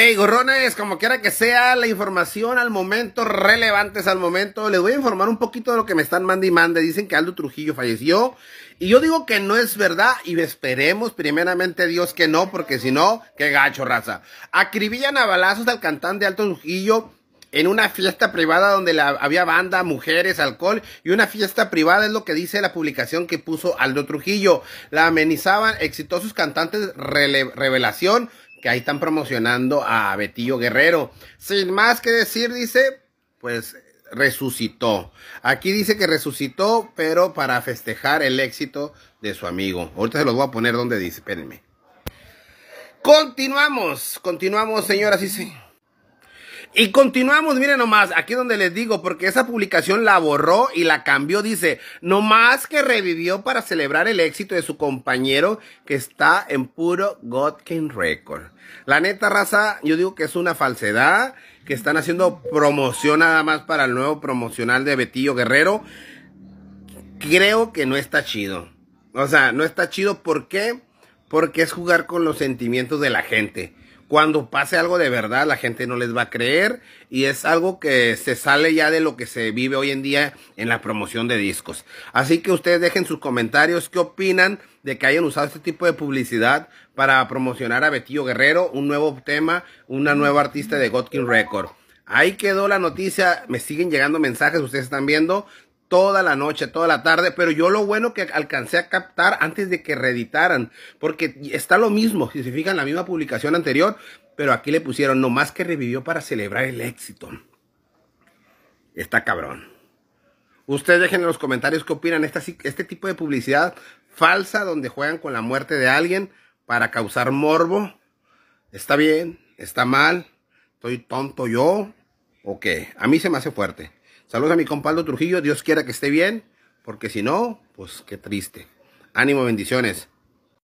Hey, gorrones, como quiera que sea, la información al momento, relevantes al momento. Les voy a informar un poquito de lo que me están mande y mande. Dicen que Aldo Trujillo falleció. Y yo digo que no es verdad. Y esperemos, primeramente, Dios que no, porque si no, qué gacho, raza. Acribillan a balazos al cantante Aldo Trujillo en una fiesta privada donde la, había banda, mujeres, alcohol y una fiesta privada es lo que dice la publicación que puso Aldo Trujillo. La amenizaban exitosos cantantes Revelación, que ahí están promocionando a Betillo Guerrero. Sin más que decir, dice, pues resucitó. Aquí dice que resucitó, pero para festejar el éxito de su amigo. Ahorita se los voy a poner donde dice, espérenme. Continuamos, continuamos, señoras y señores. Y continuamos, miren nomás, aquí donde les digo, porque esa publicación la borró y la cambió, dice, nomás que revivió para celebrar el éxito de su compañero que está en puro Godkin Record. La neta raza, yo digo que es una falsedad, que están haciendo promoción nada más para el nuevo promocional de Betillo Guerrero. Creo que no está chido. O sea, no está chido, ¿por qué? Porque es jugar con los sentimientos de la gente cuando pase algo de verdad, la gente no les va a creer y es algo que se sale ya de lo que se vive hoy en día en la promoción de discos. Así que ustedes dejen sus comentarios, qué opinan de que hayan usado este tipo de publicidad para promocionar a Betillo Guerrero, un nuevo tema, una nueva artista de Godkin Record. Ahí quedó la noticia, me siguen llegando mensajes, ustedes están viendo, toda la noche, toda la tarde, pero yo lo bueno que alcancé a captar antes de que reeditaran, porque está lo mismo, si se fijan la misma publicación anterior, pero aquí le pusieron nomás que revivió para celebrar el éxito. Está cabrón. Ustedes dejen en los comentarios qué opinan esta, este tipo de publicidad falsa donde juegan con la muerte de alguien para causar morbo. ¿Está bien? ¿Está mal? ¿Estoy tonto yo? ¿O qué? A mí se me hace fuerte. Saludos a mi compadre Trujillo, Dios quiera que esté bien, porque si no, pues qué triste. Ánimo, bendiciones.